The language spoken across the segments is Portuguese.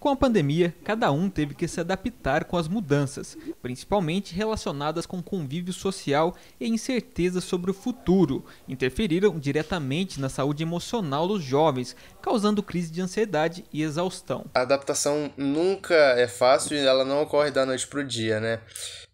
Com a pandemia, cada um teve que se adaptar com as mudanças, principalmente relacionadas com convívio social e incertezas sobre o futuro, interferiram diretamente na saúde emocional dos jovens, causando crise de ansiedade e exaustão. A adaptação nunca é fácil e ela não ocorre da noite para o dia, né?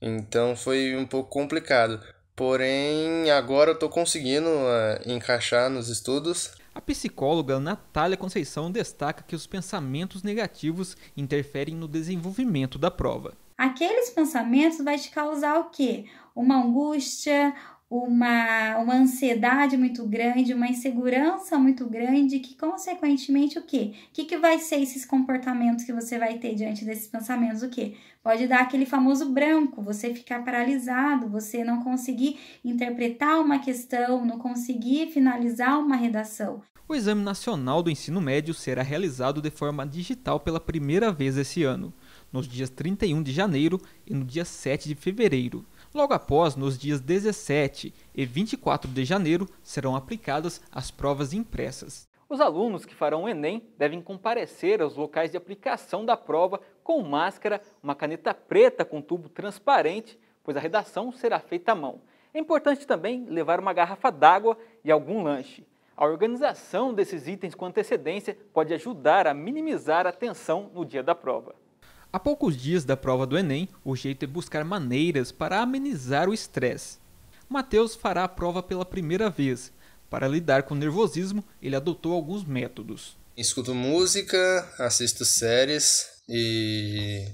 Então foi um pouco complicado. Porém, agora eu estou conseguindo uh, encaixar nos estudos. A psicóloga Natália Conceição destaca que os pensamentos negativos interferem no desenvolvimento da prova. Aqueles pensamentos vai te causar o quê? Uma angústia, uma, uma ansiedade muito grande, uma insegurança muito grande, que consequentemente o quê? O que, que vai ser esses comportamentos que você vai ter diante desses pensamentos? O quê? Pode dar aquele famoso branco, você ficar paralisado, você não conseguir interpretar uma questão, não conseguir finalizar uma redação. O Exame Nacional do Ensino Médio será realizado de forma digital pela primeira vez esse ano, nos dias 31 de janeiro e no dia 7 de fevereiro Logo após, nos dias 17 e 24 de janeiro, serão aplicadas as provas impressas. Os alunos que farão o Enem devem comparecer aos locais de aplicação da prova com máscara, uma caneta preta com tubo transparente, pois a redação será feita à mão. É importante também levar uma garrafa d'água e algum lanche. A organização desses itens com antecedência pode ajudar a minimizar a tensão no dia da prova. Há poucos dias da prova do Enem, o jeito é buscar maneiras para amenizar o estresse. Matheus fará a prova pela primeira vez. Para lidar com o nervosismo, ele adotou alguns métodos. Escuto música, assisto séries e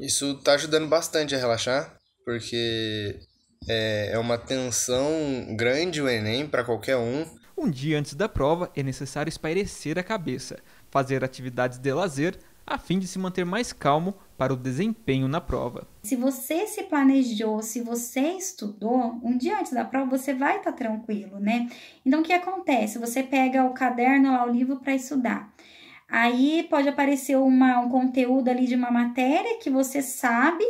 isso está ajudando bastante a relaxar, porque é, é uma tensão grande o Enem para qualquer um. Um dia antes da prova é necessário espairecer a cabeça, fazer atividades de lazer a fim de se manter mais calmo para o desempenho na prova. Se você se planejou, se você estudou, um dia antes da prova você vai estar tá tranquilo, né? Então o que acontece? Você pega o caderno lá, o livro para estudar. Aí pode aparecer uma, um conteúdo ali de uma matéria que você sabe,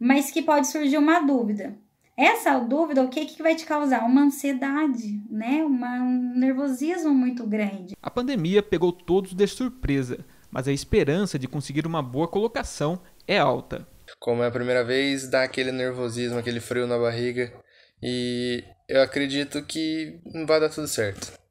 mas que pode surgir uma dúvida. Essa dúvida, o que, que vai te causar? Uma ansiedade, né? Uma, um nervosismo muito grande. A pandemia pegou todos de surpresa, mas a esperança de conseguir uma boa colocação é alta. Como é a primeira vez, dá aquele nervosismo, aquele frio na barriga. E eu acredito que vai dar tudo certo.